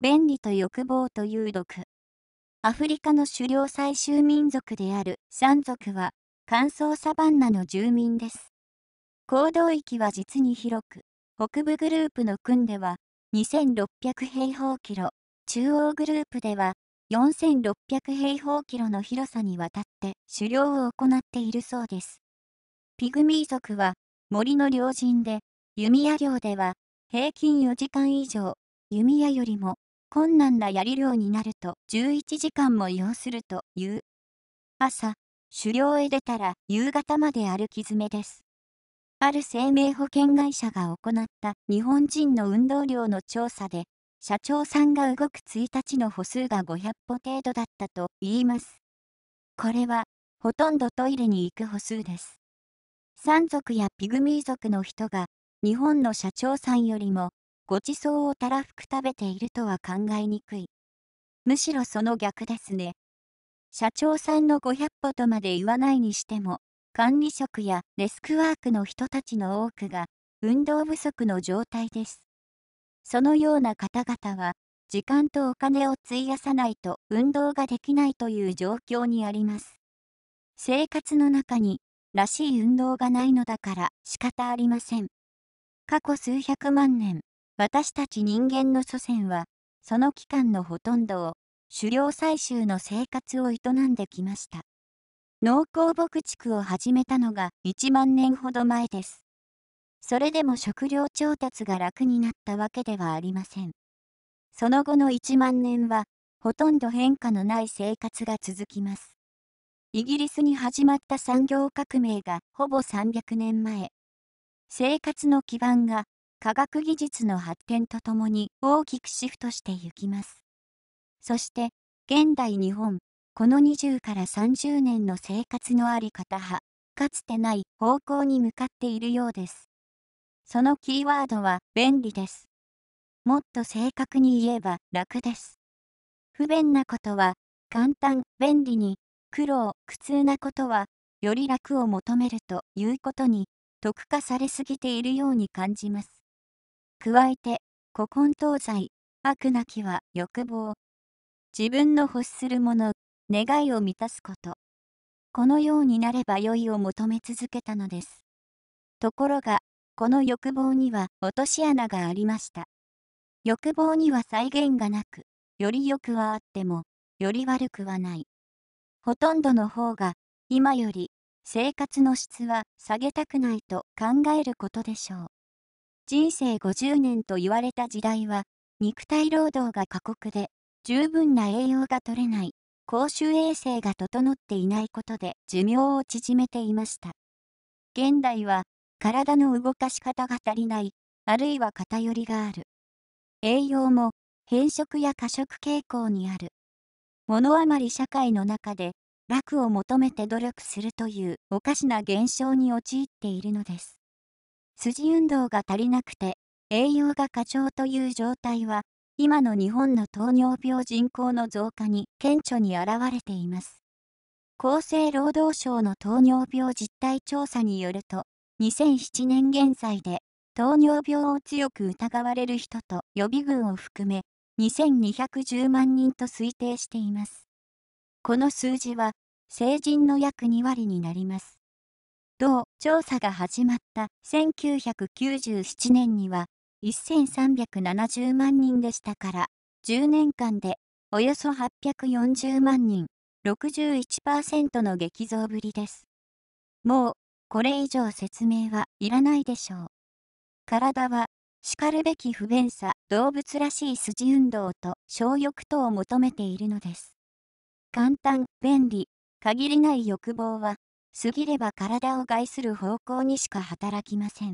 便利と欲望と有毒。アフリカの狩猟採集民族である山族は乾燥サバンナの住民です。行動域は実に広く、北部グループの軍では2600平方キロ、中央グループでは4600平方キロの広さにわたって狩猟を行っているそうです。ピグミー族は森の猟人で、弓矢漁では平均4時間以上、弓矢よりも困難なやり漁になると11時間も要するという。朝、狩猟へ出たら夕方まで歩き詰めです。ある生命保険会社が行った日本人の運動量の調査で、社長さんが動く1日の歩数が500歩程度だったと言います。これは、ほとんどトイレに行く歩数です。山族やピグミー族の人が、日本の社長さんよりもごちそうをたらふく食べているとは考えにくい。むしろその逆ですね。社長さんの500歩とまで言わないにしても、管理職やデスクワークの人たちの多くが運動不足の状態です。そのような方々は、時間とお金を費やさないと運動ができないという状況にあります。生活の中に、らしい運動がないのだから仕方ありません。過去数百万年、私たち人間の祖先は、その期間のほとんどを、狩猟採集の生活を営んできました。農耕牧畜を始めたのが1万年ほど前です。それでも食料調達が楽になったわけではありません。その後の1万年は、ほとんど変化のない生活が続きます。イギリスに始まった産業革命がほぼ300年前、生活の基盤が科学技術の発展とともに大きくシフトしていきます。そして現代日本この20から30年の生活のあり方はかつてない方向に向かっているようです。そのキーワードは便利です。もっと正確に言えば楽です。不便なことは簡単、便利に、苦労、苦痛なことはより楽を求めるということに特化されすぎているように感じます。加えて、古今東西、悪なきは欲望。自分の欲するもの、願いを満たすこと。このようになれば良いを求め続けたのです。ところが、この欲望には落とし穴がありました。欲望には再現がなく、より良くはあっても、より悪くはない。ほとんどの方が、今より、生活の質は下げたくないと考えることでしょう。人生50年と言われた時代は、肉体労働が過酷で、十分な栄養が取れない、公衆衛生が整っていないことで寿命を縮めていました。現代は、体の動かし方が足りない、あるいは偏りがある。栄養も、変色や過食傾向にある。物余り社会の中で、楽を求めて努力するというおかしな現象に陥っているのです。筋運動が足りなくて、栄養が過剰という状態は、今の日本の糖尿病人口の増加に顕著に表れています。厚生労働省の糖尿病実態調査によると、2007年現在で糖尿病を強く疑われる人と予備軍を含め2210万人と推定しています。この数字は成人の約2割になります。同調査が始まった1997年には1370万人でしたから10年間でおよそ840万人61%の激増ぶりです。もうこれ以上説明はいらないでしょう。体はしかるべき不便さ動物らしい筋運動と小欲等を求めているのです。簡単便利限りない欲望は過ぎれば体を害する方向にしか働きません。